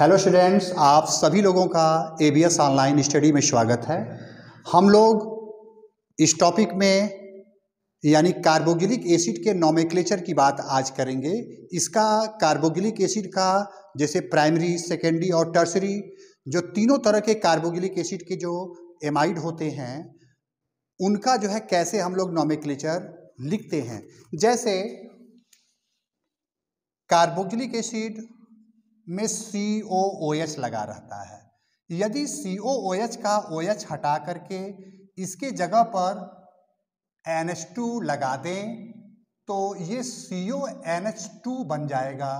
hello students आप सभी लोगों का A B S online study में स्वागत है हम लोग इस टॉपिक में यानी कार्बोगिलिक एसिड के नोमेक्लेचर की बात आज करेंगे इसका कार्बोगिलिक एसिड का जैसे प्राइमरी सेकेंडरी और टर्सरी जो तीनों तरह के कार्बोगिलिक एसिड के जो एमाइड होते हैं उनका जो है कैसे हम लोग नोमेक्लेचर लिखते हैं जैसे कार्बोगिलिक एसिड में सी ओ ओ एच लगा रहता है यदि सी ओ ओ एच का ओ एच हटा करके इसके जगह पर एन एच टू लगा दें तो ये C O N H two बन जाएगा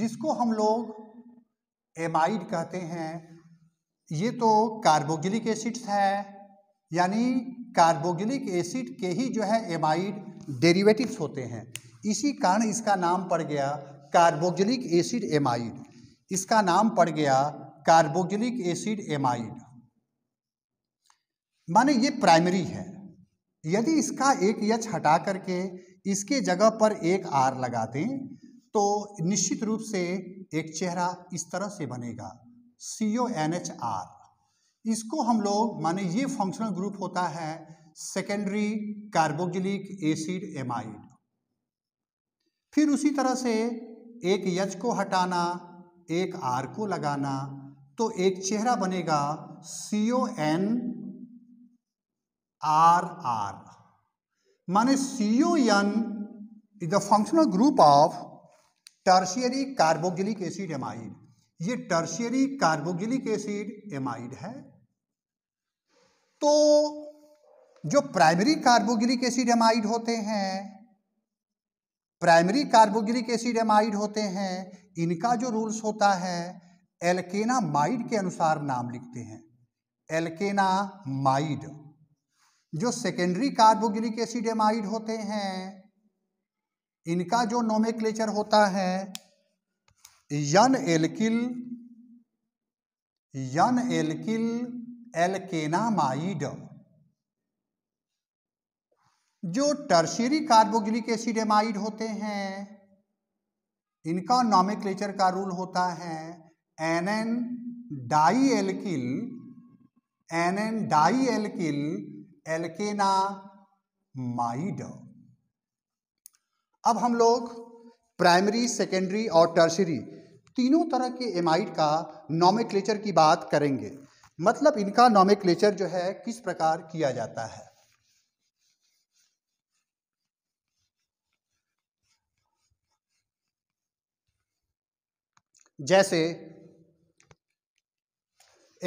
जिसको हम लोग एमाइड कहते हैं ये तो कार्बोगिलिक एसिड्स है यानी कार्बोगिलिक एसिड के ही जो है एमाइड डेरिवेटिव्स होते हैं इसी कारण इसका नाम पड़ गया कार्बोगिलिक एसिड एमाइड इसका नाम पड़ गया कार्बोजिलिक एसिड एमाइड माने ये प्राइमरी है यदि इसका एक यच हटा करके इसके जगह पर एक आर लगा दें तो निश्चित रूप से एक चेहरा इस तरह से बनेगा C O N H R इसको हम लोग माने ये फंक्शनल ग्रुप होता है सेकेंडरी कार्बोजिलिक एसिड एमाइड फिर उसी तरह से एक यच को हटाना एक आर को लगाना तो एक चेहरा बनेगा C O N R R माने C O N is the functional group of tertiary carboxylic acid amide ये टर्शियरी कार्बोगिलिक एसिड एमाइड है तो जो प्राइमरी कार्बोगिलिक एसिड एमाइड होते हैं प्राइमरी कार्बोगिलिक एसिड एमाइड होते हैं इनका जो रूल्स होता है एल्केना माइड के अनुसार नाम लिखते हैं एल्केना माइड जो सेकेंडरी कार्बोक्सिलिक एसिड एमाइड होते हैं इनका जो नोमेक्लेचर होता है यन एल्किल यन एल्किल एल्केनामाइड जो टर्शरी कार्बोक्सिलिक एसिड एमाइड होते हैं इनका नॉमिक्लेचर का रूल होता है N N dialkyl N N dialkyl alkanamide अब हम लोग प्राइमरी सेकेंडरी और टर्सरी तीनों तरह के एमाइड का नॉमिक्लेचर की बात करेंगे मतलब इनका नॉमिक्लेचर जो है किस प्रकार किया जाता है जैसे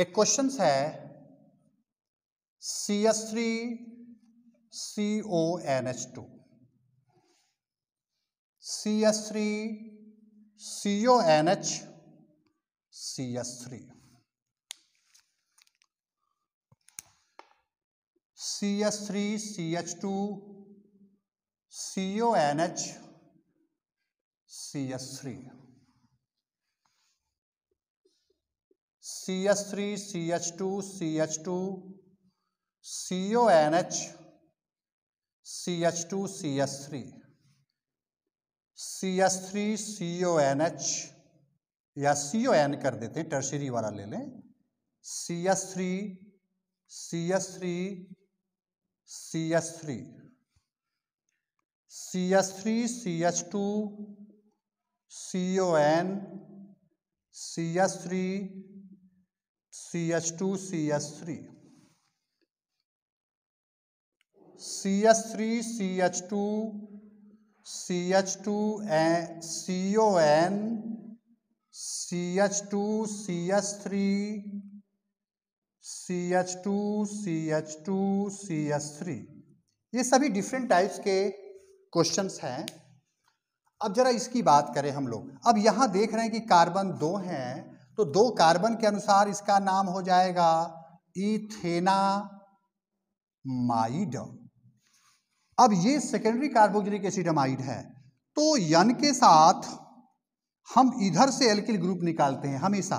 एक क्वेश्चन है C S three C O N H two C S three C O N H C S three C S three C H two C O N H C S three C H three C H two C H two C O N H C H two C S three C S three C O N H या C O N कर देते हैं tertiary वाला ले लें C S three C S three C S three C S three C H two C O N C S three C H two C H three C H three C H two C H two A C O N C H two C H three C H two C H two C H three ये सभी different types के questions हैं अब जरा इसकी बात करें हम लोग अब यहाँ देख रहे हैं कि कार्बन दो हैं तो दो कार्बन के अनुसार इसका नाम हो जाएगा इथेनामाइड अब ये सेकेंडरी कार्बोक्सिलिक एसिड है तो यन के साथ हम इधर से एल्किल ग्रुप निकालते हैं हमेशा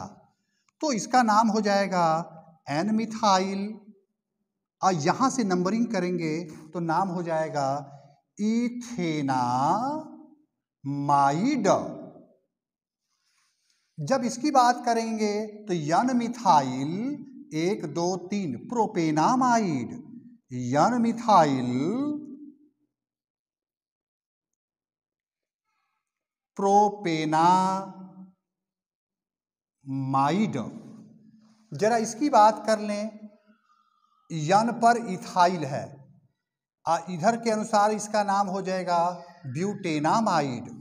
तो इसका नाम हो जाएगा एन मिथाइल और यहाँ से नंबरिंग करेंगे तो नाम हो जाएगा इथेनामाइड जब इसकी बात करेंगे तो यन मिथाइल एक दो तीन प्रोपेनामाइड यन मिथाइल प्रोपेनामाइड जरा इसकी बात कर लें यन पर इथाइल है आ इधर के अनुसार इसका नाम हो जाएगा ब्यूटेनामाइड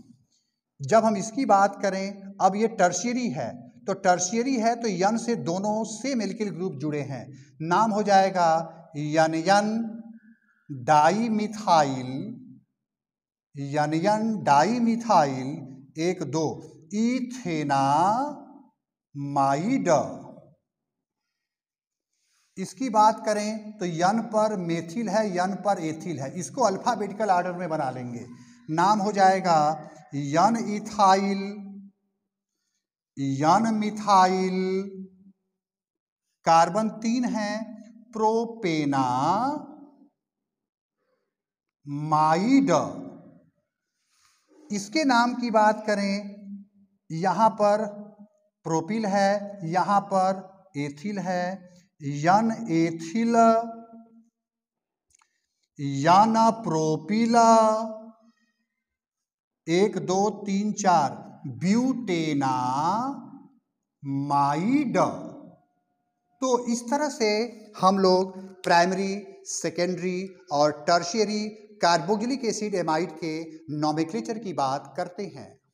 जब हम इसकी बात करें अब ये टर्शियरी है तो टर्शियरी है तो यन से दोनों से मिलकर ग्रुप जुड़े हैं नाम हो जाएगा N N dimethyl N N dimethyl एक दो इथेना माइड इसकी बात करें तो यन पर मेथिल है यन पर एथिल है इसको अल्फ़ाबेटिकल आर्डर में बना लेंगे नाम हो जाएगा N ethyl N methyl carbon तीन है प्रोपेना माइड इसके नाम की बात करें यहां पर प्रोपिल है यहां पर एथिल है यन एथिल यन प्रोपिला एक दो तीन चार ब्यूटेना माइड तो इस तरह से हम लोग प्राइमरी सेकेंडरी और टर्शियरी कार्बोगिलिक एसिड एमाइड के नॉमिक्लेचर की बात करते हैं